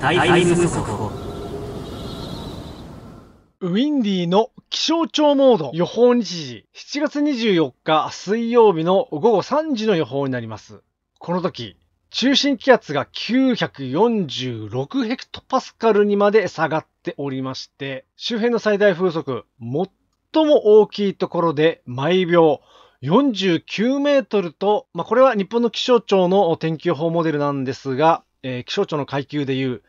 タイム速報ウィンディの気象庁モード予報日時7月24日水曜日の午後3時の予報になりますこの時中心気圧が946ヘクトパスカルにまで下がっておりまして周辺の最大風速最も大きいところで毎秒49メートルと、まあ、これは日本の気象庁の天気予報モデルなんですが、えー、気象庁の階級でいう、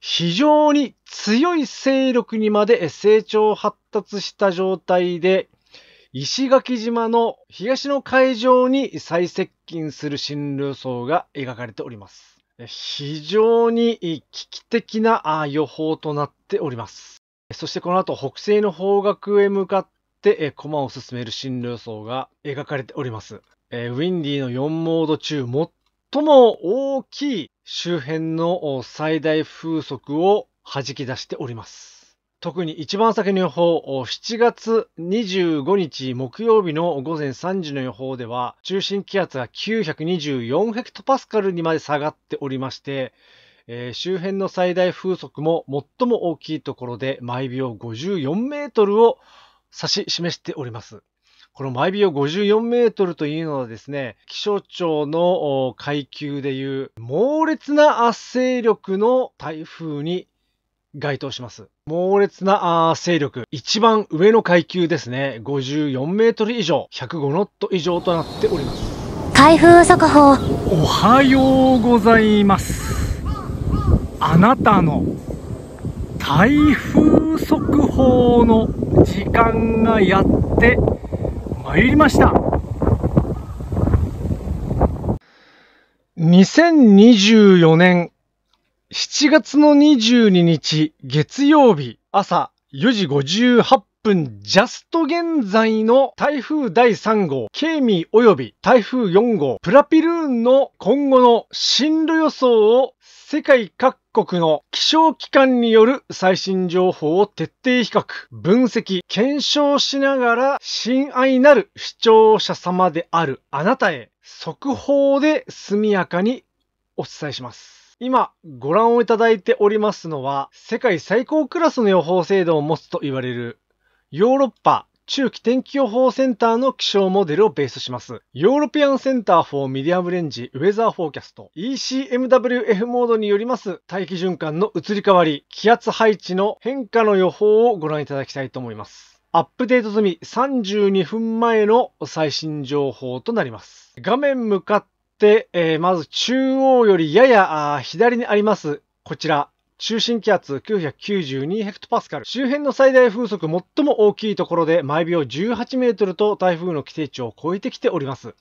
非常に強い勢力にまで成長発達した状態で、石垣島の東の海上に最接近する進路予想が描かれております。非常に危機的な予報となっております。そしてこの後北西の方角へ向かって駒を進める進路予想が描かれております。ウィンディの4モード中最も大きい周辺の最大風速を弾き出しております。特に一番先の予報、7月25日木曜日の午前3時の予報では、中心気圧が924ヘクトパスカルにまで下がっておりまして、えー、周辺の最大風速も最も大きいところで毎秒54メートルを指し示しております。この毎秒54メートルというのはですね、気象庁の階級でいう猛烈な圧勢力の台風に該当します。猛烈な勢力。一番上の階級ですね。54メートル以上、105ノット以上となっております。台風速報。おはようございます。あなたの台風速報の時間がやって参りました2024年7月の22日月曜日朝4時58分ジャスト現在の台風第3号ケーミー及び台風4号プラピルーンの今後の進路予想を世界各国の気象機関による最新情報を徹底比較、分析、検証しながら、親愛なる視聴者様であるあなたへ、速報で速やかにお伝えします。今ご覧をいただいておりますのは世界最高クラスの予報精度を持つと言われるヨーロッパ中期天気予報センターの気象モデルをベースします。ヨーロピアンセンター for ミディアムレンジウェザーフォーキャスト e c ECMWF モードによります大気循環の移り変わり、気圧配置の変化の予報をご覧いただきたいと思います。アップデート済み32分前の最新情報となります。画面向かって、えー、まず中央よりやや左にあります、こちら、中心気圧992ヘクトパスカル。周辺の最大風速最も大きいところで毎秒18メートルと台風の規定値を超えてきております。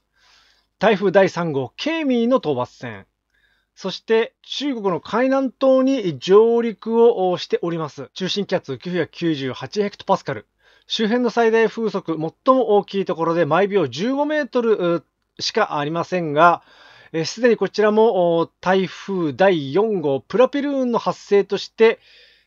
台風第3号、ケーミーの討伐戦。そして中国の海南島に上陸をしております。中心気圧998ヘクトパスカル。周辺の最大風速最も大きいところで毎秒15メートルしかありませんが、すでにこちらも台風第4号プラペルーンの発生として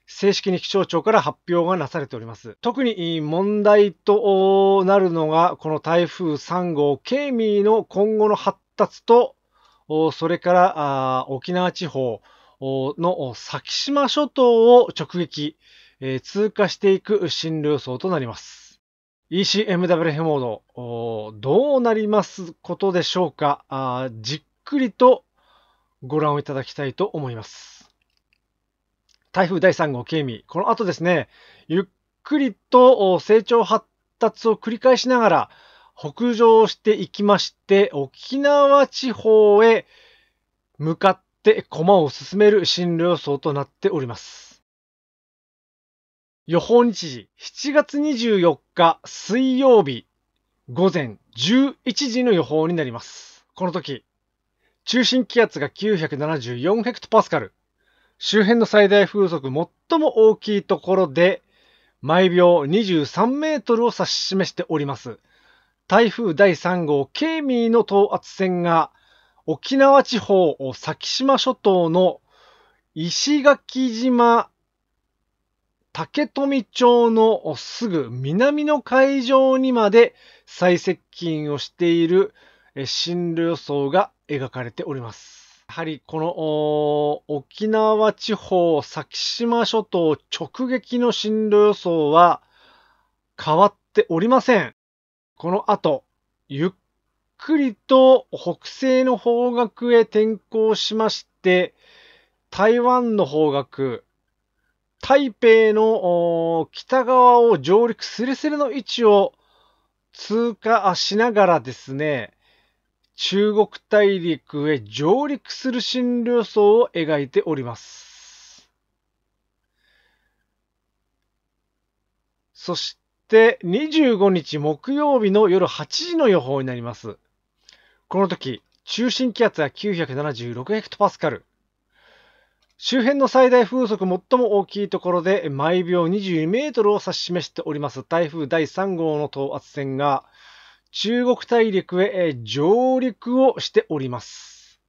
正式に気象庁から発表がなされております。特に問題となるのがこの台風3号ケイミーの今後の発達とそれから沖縄地方の先島諸島を直撃、通過していく進路予想となります。ECMW ヘモード、どうなりますことでしょうか実くりとご覧をいただきたいと思います。台風第3号ケイミ、この後ですね、ゆっくりと成長発達を繰り返しながら北上していきまして、沖縄地方へ向かって駒を進める進路予想となっております。予報日時、7月24日水曜日午前11時の予報になります。この時、中心気圧が974ヘクトパスカル。周辺の最大風速最も大きいところで、毎秒23メートルを指し示しております。台風第3号ケイミーの等圧線が、沖縄地方、先島諸島の石垣島、竹富町のすぐ南の海上にまで最接近をしている進路予想が描かれております。やはりこの沖縄地方、先島諸島直撃の進路予想は変わっておりません。この後、ゆっくりと北西の方角へ転向しまして、台湾の方角、台北の北側を上陸すれすれの位置を通過しながらですね、中国大陸へ上陸する診療層を描いております。そして25日木曜日の夜8時の予報になります。この時、中心気圧は976ヘクトパスカル。周辺の最大風速最も大きいところで毎秒22メートルを指し示しております台風第3号の等圧線が中国大陸へ上陸をしております。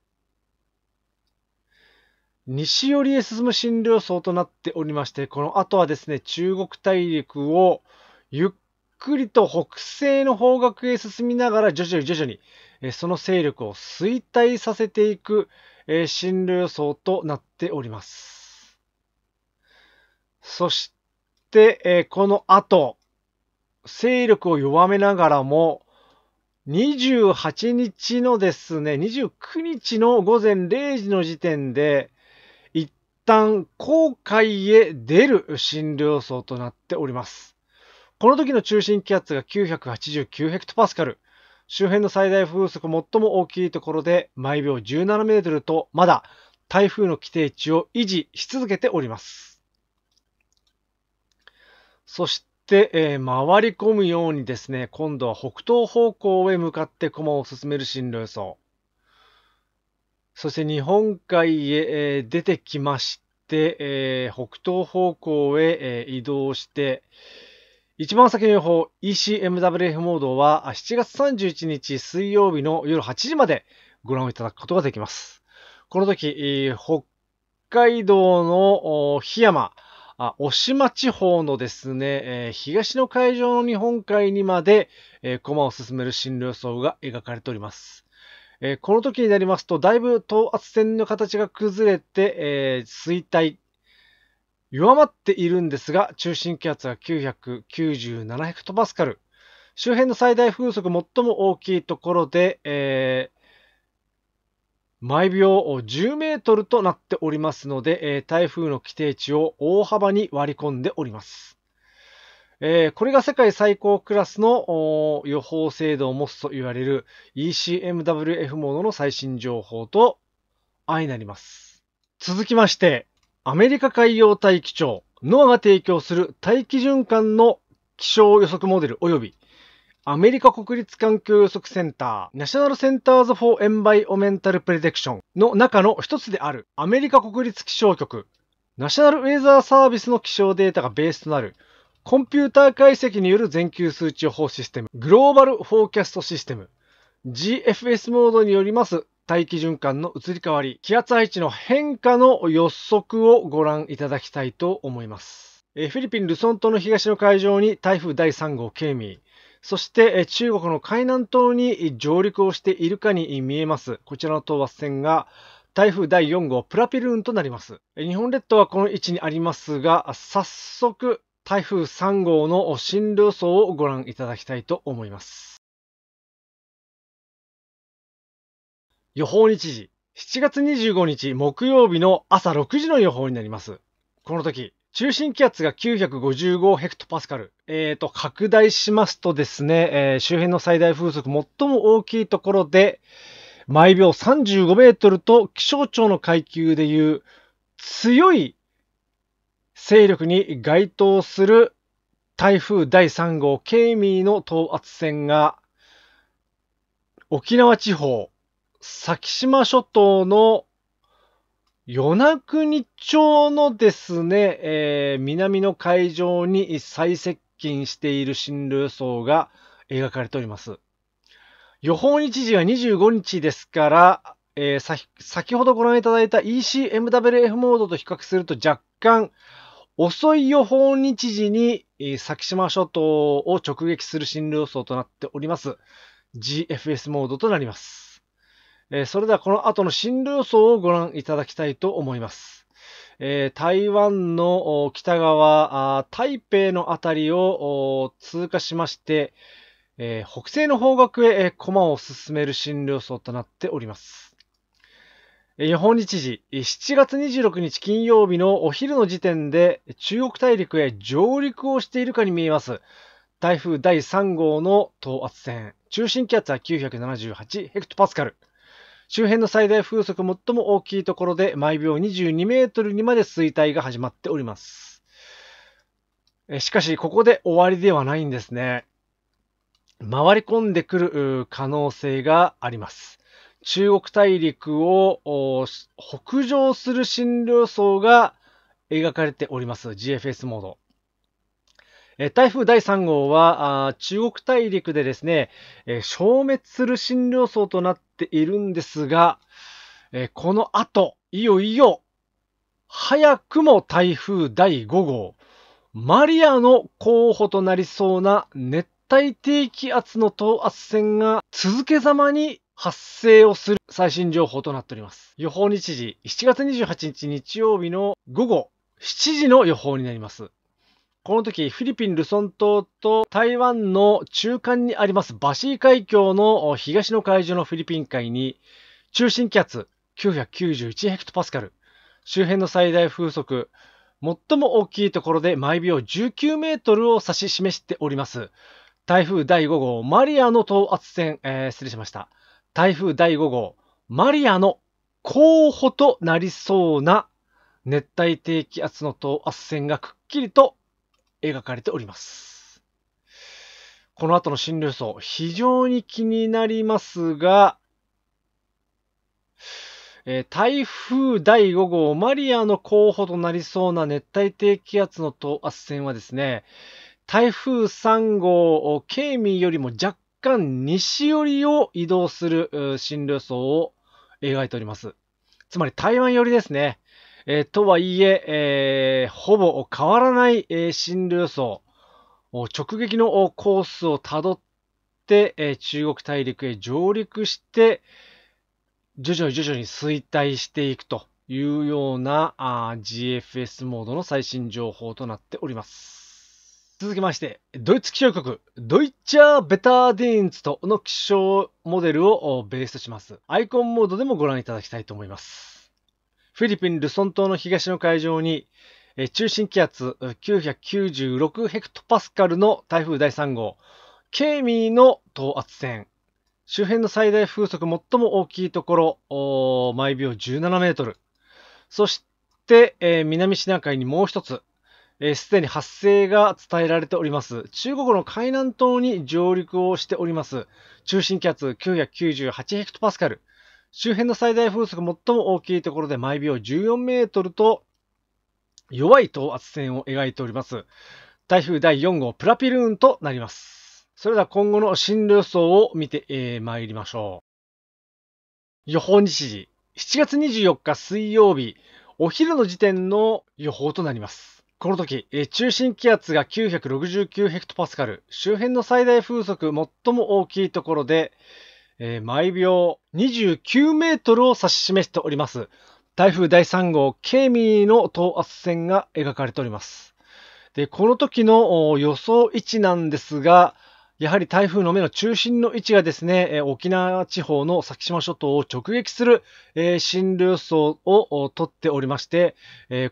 西寄りへ進む路予想となっておりまして、この後はですね、中国大陸をゆっくりと北西の方角へ進みながら徐々に徐々にその勢力を衰退させていく進路予想となっております。そして、この後、勢力を弱めながらも、28日のですね、29日の午前0時の時点で、一旦航海へ出る診療層となっております。この時の中心気圧が989ヘクトパスカル。周辺の最大風速最も大きいところで毎秒17メートルと、まだ台風の規定値を維持し続けております。そして、えー、回り込むようにですね、今度は北東方向へ向かって駒を進める進路予想。そして日本海へ、えー、出てきまして、えー、北東方向へ、え移動して、一番先の予報 ECMWF モードは7月31日水曜日の夜8時までご覧いただくことができます。この時、北海道の檜山、あ渡島地方のですね、えー、東の海上の日本海にまで、えー、駒を進める進路予想が描かれております。えー、この時になりますと、だいぶ等圧線の形が崩れて、えー、衰退、弱まっているんですが、中心気圧は997ヘクトパスカル。周辺の最大風速最も大きいところで、え毎秒10メートルとなっておりますので、え台風の規定値を大幅に割り込んでおります。えこれが世界最高クラスの予報精度を持つと言われる ECMWF モードの最新情報と相なります。続きまして、アメリカ海洋大気庁、NOAA が提供する大気循環の気象予測モデル及びアメリカ国立環境予測センター、ナショナルセンターズ・フォー・エンバイオメンタル・プレデクションの中の一つである、アメリカ国立気象局、ナショナルウェザーサービスの気象データがベースとなる、コンピューター解析による全球数値予報システム、グローバルフォーキャストシステム、GFS モードによります大気循環の移り変わり、気圧配置の変化の予測をご覧いただきたいと思います。フィリピン・ルソン島の東の海上に台風第3号ケーミー、そして中国の海南島に上陸をしているかに見えます。こちらの東伐線が台風第4号プラペルーンとなります。日本列島はこの位置にありますが、早速台風3号の進路予想をご覧いただきたいと思います。予報日時、7月25日木曜日の朝6時の予報になります。この時、中心気圧が955ヘクトパスカル。えっ、ー、と、拡大しますとですね、えー、周辺の最大風速最も大きいところで、毎秒35メートルと気象庁の階級でいう強い勢力に該当する台風第3号ケイミーの等圧線が沖縄地方、先島諸島の与那国町のですね、えー、南の海上に最接近している進路予想が描かれております。予報日時は25日ですから、えー、先ほどご覧いただいた ECMWF モードと比較すると若干遅い予報日時に、え先島諸島を直撃する進路予想となっております。GFS モードとなります。えそれではこの後の進路予想をご覧いただきたいと思います。え台湾の北側、台北の辺りを通過しまして、え北西の方角へ駒を進める進路予想となっております。予報日時、7月26日金曜日のお昼の時点で中国大陸へ上陸をしているかに見えます。台風第3号の等圧線、中心気圧は978ヘクトパスカル。周辺の最大風速最も大きいところで毎秒22メートルにまで衰退が始まっております。しかし、ここで終わりではないんですね。回り込んでくる可能性があります。中国大陸を北上する診療層が描かれております。GFS モード。台風第3号は中国大陸でですね、消滅する診療層となっているんですが、えー、この後、いよいよ、早くも台風第5号、マリアの候補となりそうな熱帯低気圧の等圧線が続けざまに発生をする最新情報となっております。予報日時、7月28日日曜日の午後7時の予報になります。この時、フィリピン・ルソン島と台湾の中間にありますバシー海峡の東の海上のフィリピン海に、中心気圧991ヘクトパスカル、周辺の最大風速、最も大きいところで毎秒19メートルを指し示しております。台風第5号、マリアの等圧線、えー、失礼しました。台風第5号、マリアの候補となりそうな熱帯低気圧の等圧線がくっきりと描かれております。この後の進路予想、非常に気になりますが、えー、台風第5号マリアの候補となりそうな熱帯低気圧の等圧線はですね、台風3号、ケイミーよりも若干西寄りを移動する進路予想を描いております。つまり台湾寄りですね。えー、とはいええー、ほぼ変わらない、えー、進路予想、直撃のコースをたどって、え中国大陸へ上陸して、徐々に徐々に衰退していくというようなあ GFS モードの最新情報となっております。続きまして、ドイツ気象局、ドイッチャー・ベターディーンズとの気象モデルをベースとします。アイコンモードでもご覧いただきたいと思います。フィリピン・ルソン島の東の海上に、え中心気圧996ヘクトパスカルの台風第3号、ケイミーの等圧線、周辺の最大風速最も大きいところ、毎秒17メートル。そして、えー、南シナ海にもう一つ、す、えー、で、に発生が伝えられております。中国の海南島に上陸をしております。中心気圧998ヘクトパスカル。周辺の最大風速最も大きいところで毎秒14メートルと弱い等圧線を描いております。台風第4号プラピルーンとなります。それでは今後の進路予想を見て、えー、参りましょう。予報日時、7月24日水曜日、お昼の時点の予報となります。この時、中心気圧が969ヘクトパスカル、周辺の最大風速最も大きいところで、えー、毎秒29メートルを指し示しております。台風第3号、ケーミーの等圧線が描かれております。で、この時の予想位置なんですが、やはり台風の目の中心の位置がですね、沖縄地方の先島諸島を直撃する進路予想をとっておりまして、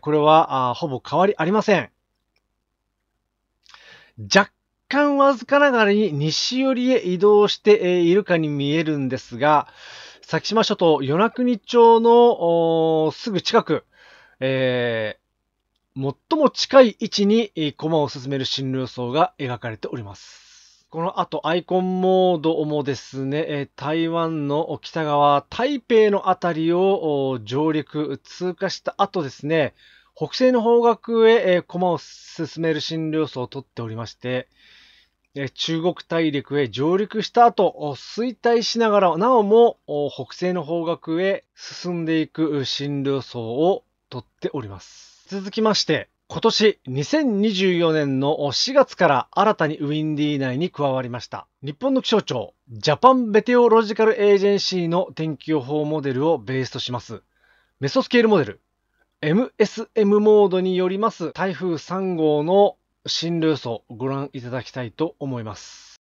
これはほぼ変わりありません。若干わずかながらに西寄りへ移動しているかに見えるんですが、先島諸島、与那国町のすぐ近く、えー、最も近い位置に駒を進める進路予想が描かれております。この後、アイコンモードもですね、台湾の北側、台北の辺りを上陸、通過した後ですね、北西の方角へ駒を進める進路予想をとっておりまして、中国大陸へ上陸した後、衰退しながらなおも北西の方角へ進んでいく進路層をとっております。続きまして、今年2024年の4月から新たにウィンディー内に加わりました。日本の気象庁、ジャパンベテオロジカルエージェンシーの天気予報モデルをベースとします。メソスケールモデル、MSM モードによります台風3号の新ルーソをご覧いただきたいと思います。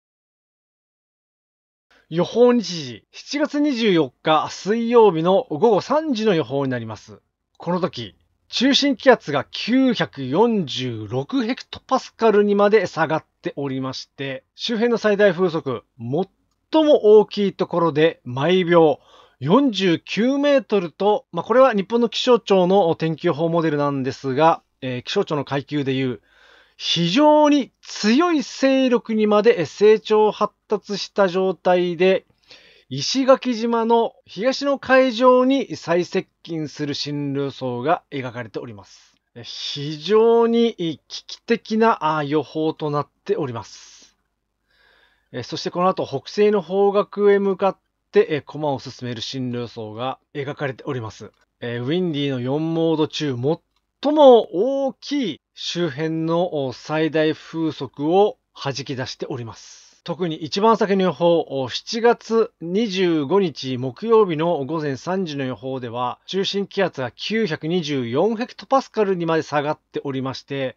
予報日時、7月24日水曜日の午後3時の予報になります。この時、中心気圧が946ヘクトパスカルにまで下がっておりまして、周辺の最大風速、最も大きいところで毎秒49メートルと、まあ、これは日本の気象庁の天気予報モデルなんですが、えー、気象庁の階級でいう非常に強い勢力にまで成長発達した状態で、石垣島の東の海上に最接近する進路層が描かれております。非常に危機的な予報となっております。そしてこの後北西の方角へ向かって駒を進める進路層が描かれております。ウィンディの4モード中最も大きい周辺の最大風速を弾き出しております。特に一番先の予報、7月25日木曜日の午前3時の予報では、中心気圧が924ヘクトパスカルにまで下がっておりまして、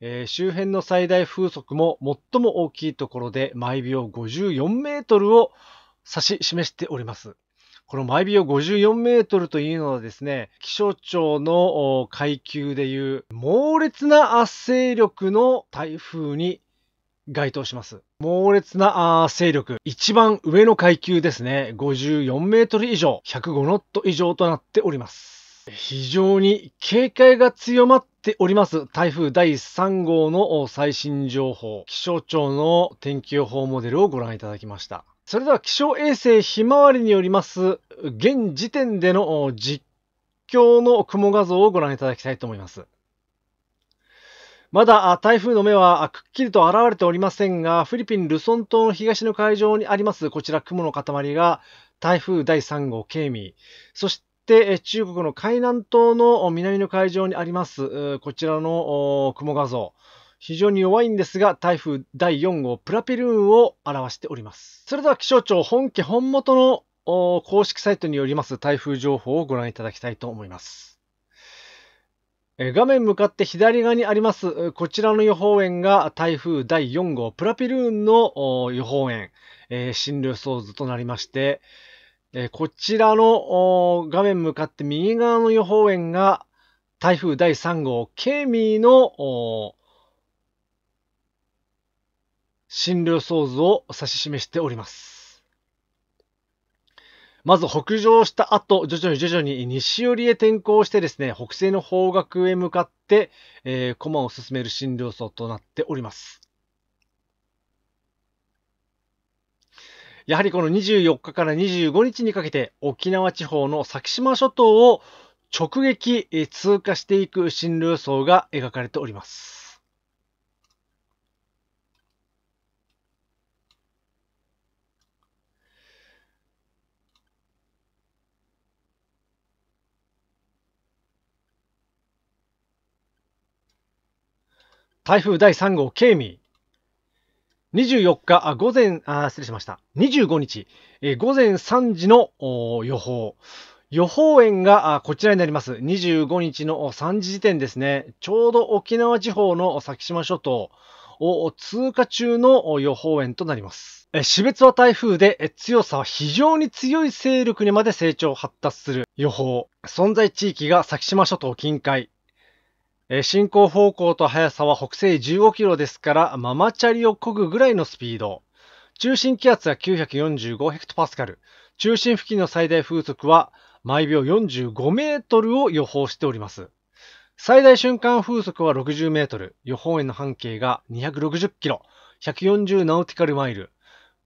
えー、周辺の最大風速も最も大きいところで毎秒54メートルを指し示しております。この毎秒54メートルというのはですね、気象庁の階級でいう猛烈な圧勢力の台風に該当します。猛烈な勢力、一番上の階級ですね、54メートル以上、105ノット以上となっております。非常に警戒が強まっております。台風第3号の最新情報、気象庁の天気予報モデルをご覧いただきました。それでは気象衛星ひまわりによります、現時点での実況の雲画像をご覧いただきたいと思います。まだ台風の目はくっきりと現れておりませんが、フィリピン・ルソン島の東の海上にありますこちら雲の塊が台風第3号ケイミー、そして中国の海南島の南の海上にありますこちらの雲画像、非常に弱いんですが、台風第4号プラペルーンを表しております。それでは気象庁本家本元の公式サイトによります台風情報をご覧いただきたいと思います。画面向かって左側にあります、こちらの予報円が台風第4号プラピルーンの予報円、進路予想図となりまして、こちらの画面向かって右側の予報円が台風第3号ケーミーの診療想図を指し示しております。まず北上した後、徐々に徐々に西寄りへ転向してですね、北西の方角へ向かって、えー、駒を進める診療層となっております。やはりこの24日から25日にかけて沖縄地方の先島諸島を直撃通過していく診療層が描かれております。台風第3号ケイミー24日あ午前あ失礼しました25日、えー、午前3時の予報予報円がこちらになります。25日の3時時点ですね。ちょうど沖縄地方の先島諸島を通過中の予報円となります。死別は台風で強さは非常に強い勢力にまで成長発達する予報。存在地域が先島諸島近海、進行方向と速さは北西15キロですから、ママチャリを漕ぐぐらいのスピード。中心気圧は945ヘクトパスカル。中心付近の最大風速は毎秒45メートルを予報しております。最大瞬間風速は60メートル。予報円の半径が260キロ。140ナウティカルマイル。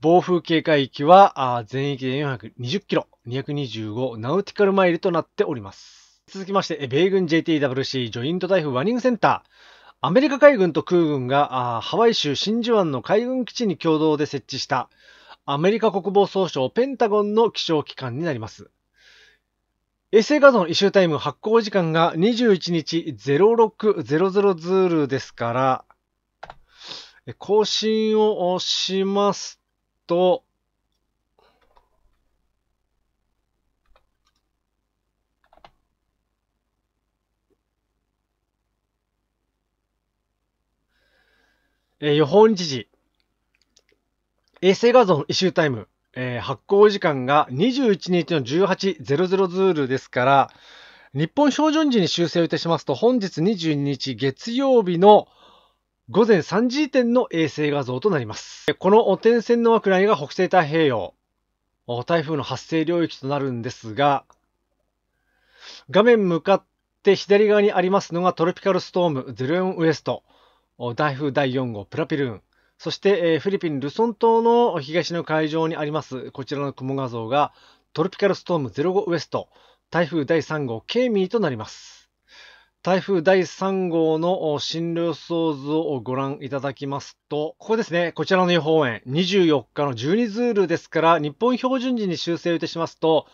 暴風警戒域は全域で420キロ、225ナウティカルマイルとなっております。続きまして、米軍 JTWC ジョイント台風ワニングセンター。アメリカ海軍と空軍がハワイ州真珠湾の海軍基地に共同で設置したアメリカ国防総省ペンタゴンの気象機関になります。衛星画像のイシュータイム発行時間が21日0600ズールですから、更新をしますと、えー、予報日時、衛星画像の異臭タイム、えー、発行時間が21日の18.00ズールですから、日本標準時に修正をいたしますと、本日22日月曜日の午前3時時点の衛星画像となります。この点線の枠内が北西太平洋、台風の発生領域となるんですが、画面向かって左側にありますのがトロピカルストームゼロ4ウエスト。台風第4号プラピルーン、そして、えフィリピン・ルソン島の東の海上にありますこちらの雲画像がトロピカルストーム05ウエスト、台風第3号ケイミーとなります。台風第3号の進路予想図をご覧いただきますと、ここですね、こちらの予報円、24日の12ズールですから、日本標準時に修正をいたしますと、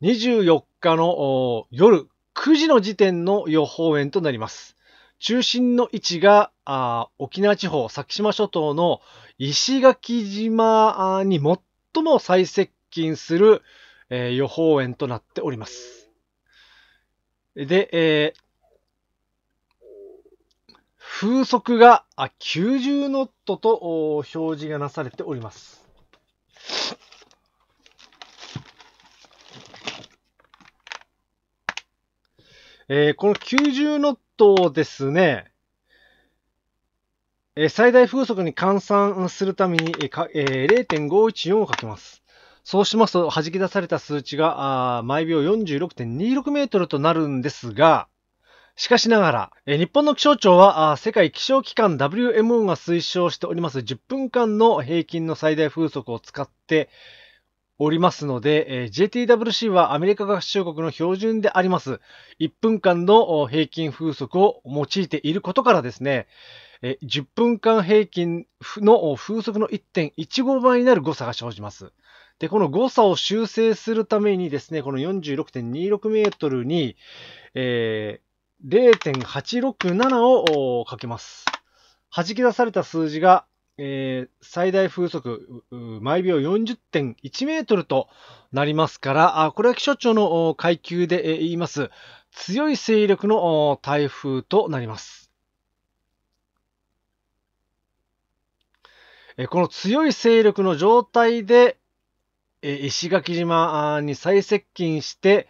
24日の夜9時の時点の予報円となります。中心の位置があ沖縄地方、先島諸島の石垣島に最も最接近する、えー、予報円となっております。で、えー、風速があ90ノットと表示がなされております。えー、この90ノットとですね、え最大風速に換算するために、えかえー、0.514をかけます。そうしますと、弾き出された数値が、あ毎秒46.26メートルとなるんですが、しかしながら、え日本の気象庁はあ、世界気象機関 WMO が推奨しております10分間の平均の最大風速を使って、おりますので、えー、JTWC はアメリカ合衆国の標準であります。1分間の平均風速を用いていることからですね、えー、10分間平均の風速の1.15倍になる誤差が生じます。で、この誤差を修正するためにですね、この46.26メートルに、えー、0.867をかけます。弾き出された数字がえー、最大風速、毎秒40.1メートルとなりますから、あこれは気象庁の階級で、えー、言います、強い勢力の台風となります。えー、この強い勢力の状態で、えー、石垣島に最接近して、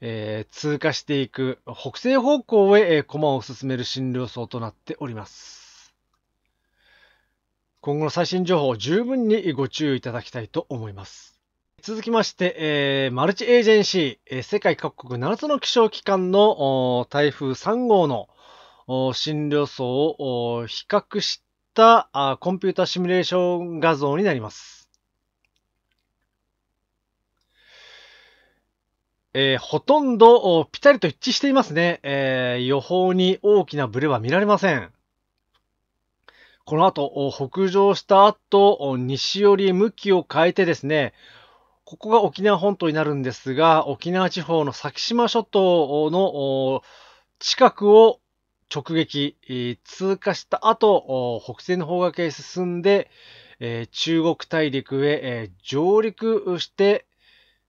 えー、通過していく北西方向へ、えー、駒を進める進路予想となっております。今後の最新情報を十分にご注意いただきたいと思います。続きまして、えー、マルチエージェンシー、えー、世界各国7つの気象機関の台風3号の診療層を比較したあコンピュータシミュレーション画像になります。えー、ほとんどぴたりと一致していますね、えー、予報に大きなブレは見られません。この後、北上した後、西寄り向きを変えてですね、ここが沖縄本島になるんですが、沖縄地方の先島諸島の近くを直撃、通過した後、北西の方角へ進んで、中国大陸へ上陸して、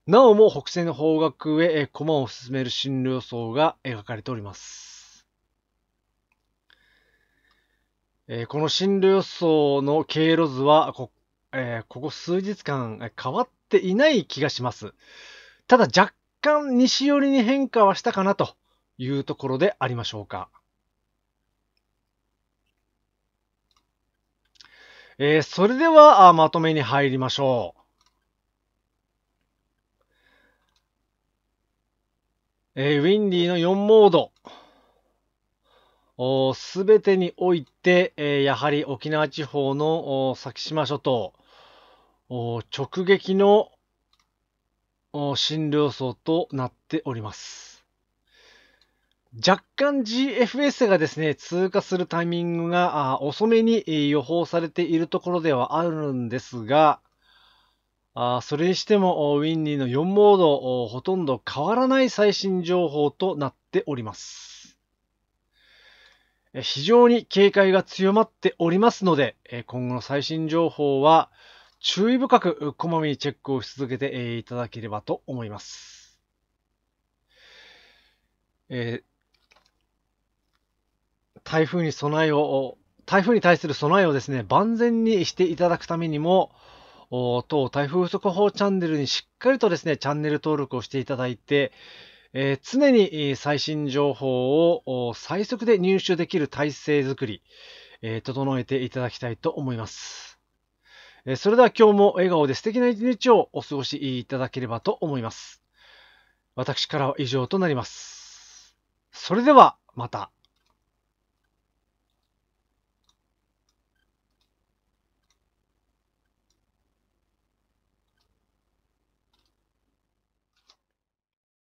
なおも北西の方角へ駒を進める進路予想が描かれております。えー、この進路予想の経路図はこ、えー、ここ数日間変わっていない気がします。ただ若干西寄りに変化はしたかなというところでありましょうか。えー、それではまとめに入りましょう。えー、ウィンディの4モード。すべてにおいて、えー、やはり沖縄地方の先島諸島、直撃の診療層となっております。若干 GFS がですね、通過するタイミングが遅めに予報されているところではあるんですが、あそれにしてもウィンニーの4モードほとんど変わらない最新情報となっております。非常に警戒が強まっておりますので、今後の最新情報は注意深くこまめにチェックをし続けていただければと思います。えー、台風に備えを、台風に対する備えをですね、万全にしていただくためにも、当台風速報チャンネルにしっかりとですね、チャンネル登録をしていただいて、えー、常に最新情報を最速で入手できる体制づくり、えー、整えていただきたいと思います。えー、それでは今日も笑顔で素敵な一日をお過ごしいただければと思います。私からは以上となります。それではまた。